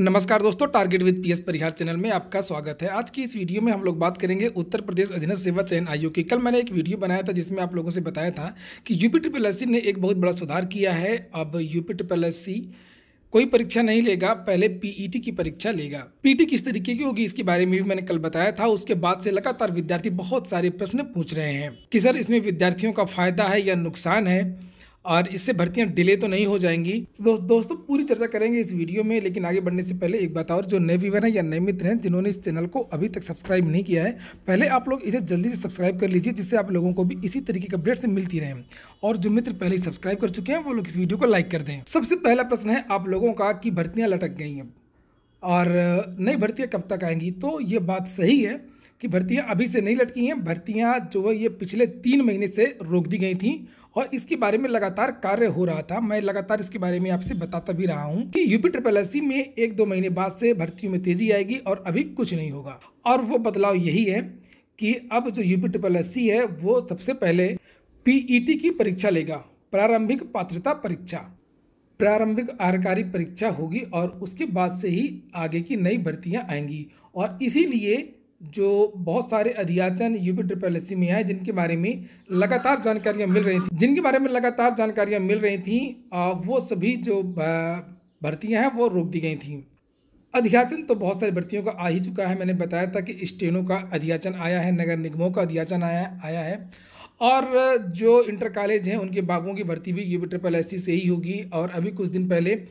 नमस्कार दोस्तों target with PS Parihar channel में आपका स्वागत है आज की इस वीडियो में हम लोग बात करेंगे उत्तर प्रदेश अधीनस्थ सेवा चयन आयोग की कल मैंने एक वीडियो बनाया था जिसमें आप लोगों से बताया था कि यूपी ट्रिपल एस ने एक बहुत बड़ा सुधार किया है अब यूपी ट्रिपल एस कोई परीक्षा नहीं लेगा पहले पीईटी e की परीक्षा लेगा पीटी e किस तरीके की होगी इसके बारे में भी मैंने कल बताया था उसके बाद से लगातार विद्यार्थी बहुत सारे प्रश्न पूछ रहे हैं कि सर इसमें विद्यार्थियों का फायदा है या नुकसान है और इससे भर्तियां डिले तो नहीं हो जाएंगी तो दो, दोस्तों पूरी चर्चा करेंगे इस वीडियो में लेकिन आगे बढ़ने से पहले एक बात और जो नए व्यूवर हैं या नए मित्र हैं जिन्होंने इस चैनल को अभी तक सब्सक्राइब नहीं किया है पहले आप लोग इसे जल्दी से सब्सक्राइब कर लीजिए जिससे आप लोगों को भी इसी तरीके की अपडेट्स मिलती रहें और जो मित्र पहले ही सब्सक्राइब कर चुके हैं वो लोग इस वीडियो को लाइक कर दें सबसे पहला प्रश्न है आप लोगों का कि भर्तियाँ लटक गई हैं और नई भर्तियाँ कब तक आएंगी तो ये बात सही है कि भर्तियां अभी से नहीं लटकी हैं भर्तियां जो है ये पिछले तीन महीने से रोक दी गई थी और इसके बारे में लगातार कार्य हो रहा था मैं लगातार इसके बारे में आपसे बताता भी रहा हूँ कि यूपी ट्रिपल एस में एक दो महीने बाद से भर्तियों में तेजी आएगी और अभी कुछ नहीं होगा और वो बदलाव यही है कि अब जो यूपी ट्रिपल एस है वो सबसे पहले पी की परीक्षा लेगा प्रारंभिक पात्रता परीक्षा प्रारंभिक आरकारी परीक्षा होगी और उसके बाद से ही आगे की नई भर्तियां आएंगी और इसीलिए जो बहुत सारे अधियाचन यूपी एस में आए जिनके बारे में लगातार जानकारियाँ मिल रही थी जिनके बारे में लगातार जानकारियाँ मिल रही थी वो सभी जो भर्तियाँ हैं वो रोक दी गई थी अधियाचन तो बहुत सारी भर्तियों का आ ही चुका है मैंने बताया था कि स्टेनों का अधियाचन आया है नगर निगमों का अधियाचन आया आया है और जो इंटर कॉलेज हैं उनके बागों की भर्ती भी यू ट्रिपल एस से ही होगी और अभी कुछ दिन पहले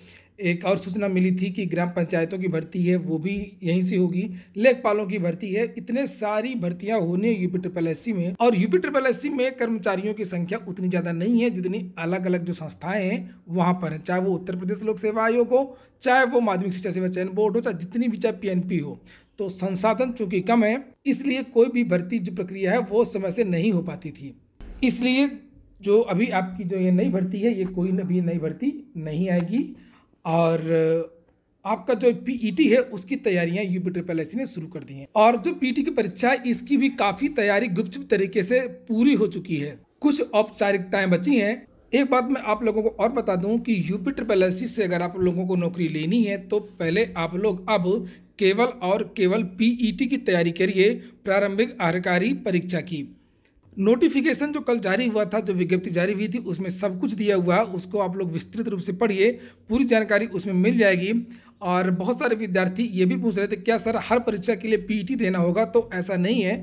एक और सूचना मिली थी कि ग्राम पंचायतों की भर्ती है वो भी यहीं से होगी लेखपालों की भर्ती है इतने सारी भर्तियां होने यूपी ट्रिपल एस में और यूपी ट्रिपल एस में कर्मचारियों की संख्या उतनी ज़्यादा नहीं है जितनी अलग अलग जो संस्थाएं हैं वहाँ पर हैं चाहे वो उत्तर प्रदेश लोक सेवा आयोग हो चाहे वो माध्यमिक शिक्षा सेवा चयन बोर्ड हो चाहे जितनी भी चाहे पी हो तो संसाधन चूंकि कम है इसलिए कोई भी भर्ती जो प्रक्रिया है वो समय से नहीं हो पाती थी इसलिए जो अभी आपकी जो ये नई भर्ती है ये कोई अभी नई भर्ती नहीं आएगी और आपका जो पीईटी है उसकी तैयारियां यूपी ट्रिपल एस ने शुरू कर दी हैं और जो पीटी की परीक्षा है इसकी भी काफ़ी तैयारी गुपचुप तरीके से पूरी हो चुकी है कुछ औपचारिकताएं बची हैं एक बात मैं आप लोगों को और बता दूं कि यूपी ट्रिपल एस से अगर आप लोगों को नौकरी लेनी है तो पहले आप लोग अब केवल और केवल पीईटी e की तैयारी के लिए प्रारंभिक आरकारी परीक्षा की नोटिफिकेशन जो कल जारी हुआ था जो विज्ञप्ति जारी हुई थी उसमें सब कुछ दिया हुआ उसको आप लोग विस्तृत रूप से पढ़िए पूरी जानकारी उसमें मिल जाएगी और बहुत सारे विद्यार्थी ये भी पूछ रहे थे क्या सर हर परीक्षा के लिए पीईटी e देना होगा तो ऐसा नहीं है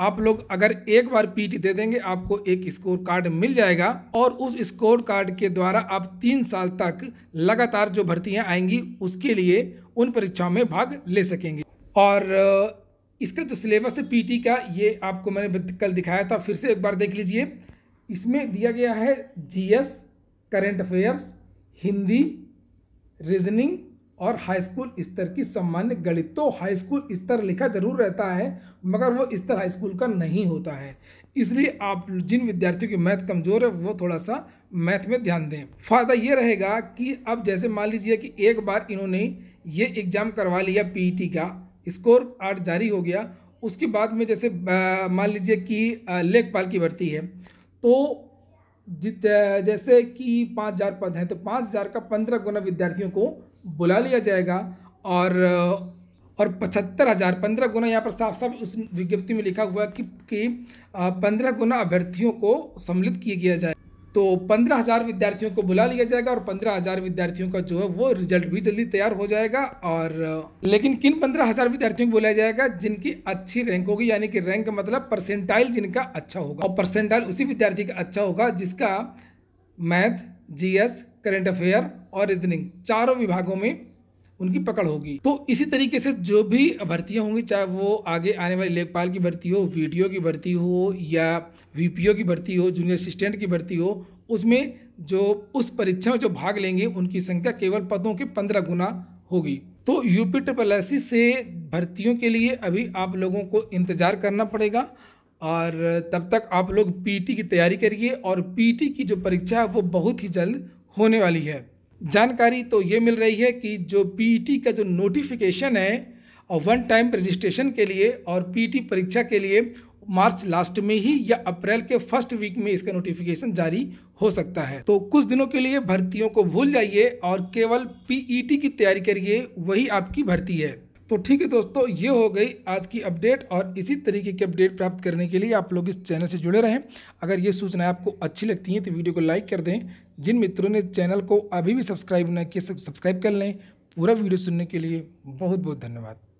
आप लोग अगर एक बार पीटी दे देंगे आपको एक स्कोर कार्ड मिल जाएगा और उस स्कोर कार्ड के द्वारा आप तीन साल तक लगातार जो भर्तियां आएंगी उसके लिए उन परीक्षाओं में भाग ले सकेंगे और इसका जो सिलेबस है पीटी का ये आपको मैंने कल दिखाया था फिर से एक बार देख लीजिए इसमें दिया गया है एस करंट अफेयर्स हिंदी रीजनिंग और हाई स्कूल स्तर की सामान्य गणित तो हाई स्कूल स्तर लिखा जरूर रहता है मगर वो स्तर हाई स्कूल का नहीं होता है इसलिए आप जिन विद्यार्थियों की मैथ कमज़ोर है वो थोड़ा सा मैथ में ध्यान दें फ़ायदा ये रहेगा कि अब जैसे मान लीजिए कि एक बार इन्होंने ये एग्ज़ाम करवा लिया पीईटी e का स्कोर आर्ट जारी हो गया उसके बाद में जैसे मान लीजिए कि लेखपाल की भर्ती है तो जित जैसे कि पाँच हज़ार पद हैं तो पाँच हज़ार का पंद्रह गुना विद्यार्थियों को बुला लिया जाएगा और और पचहत्तर हज़ार पंद्रह गुना यहाँ पर साफ साफ उस विज्ञप्ति में लिखा हुआ कि कि पंद्रह गुना अभ्यर्थियों को सम्मिलित किया गया जाए तो पंद्रह हज़ार विद्यार्थियों को बुला लिया जाएगा और पंद्रह हज़ार विद्यार्थियों का जो है वो रिजल्ट भी जल्दी तैयार हो जाएगा और लेकिन किन पंद्रह हज़ार विद्यार्थियों को बुलाया जाएगा जिनकी अच्छी रैंक होगी यानी कि रैंक मतलब परसेंटाइल जिनका अच्छा होगा और परसेंटाइल उसी विद्यार्थी का अच्छा होगा जिसका मैथ जी करंट अफेयर और रीजनिंग चारों विभागों में उनकी पकड़ होगी तो इसी तरीके से जो भी भर्तियां होंगी चाहे वो आगे आने वाली लेखपाल की भर्ती हो वी की भर्ती हो या वी की भर्ती हो जूनियर असिस्टेंट की भर्ती हो उसमें जो उस परीक्षा में जो भाग लेंगे उनकी संख्या केवल पदों के पंद्रह गुना होगी तो यूपी ट्रिपल एस से भर्तियों के लिए अभी आप लोगों को इंतज़ार करना पड़ेगा और तब तक आप लोग पीटी की तैयारी करिए और पीटी की जो परीक्षा है वो बहुत ही जल्द होने वाली है जानकारी तो ये मिल रही है कि जो पीईटी e का जो नोटिफिकेशन है और वन टाइम रजिस्ट्रेशन के लिए और पीईटी e परीक्षा के लिए मार्च लास्ट में ही या अप्रैल के फर्स्ट वीक में इसका नोटिफिकेशन जारी हो सकता है तो कुछ दिनों के लिए भर्तियों को भूल जाइए और केवल पीईटी e की तैयारी करिए वही आपकी भर्ती है तो ठीक है दोस्तों ये हो गई आज की अपडेट और इसी तरीके की अपडेट प्राप्त करने के लिए आप लोग इस चैनल से जुड़े रहें अगर ये सूचनाएं आपको अच्छी लगती हैं तो वीडियो को लाइक कर दें जिन मित्रों ने चैनल को अभी भी सब्सक्राइब न किया सब्सक्राइब कर लें पूरा वीडियो सुनने के लिए बहुत बहुत धन्यवाद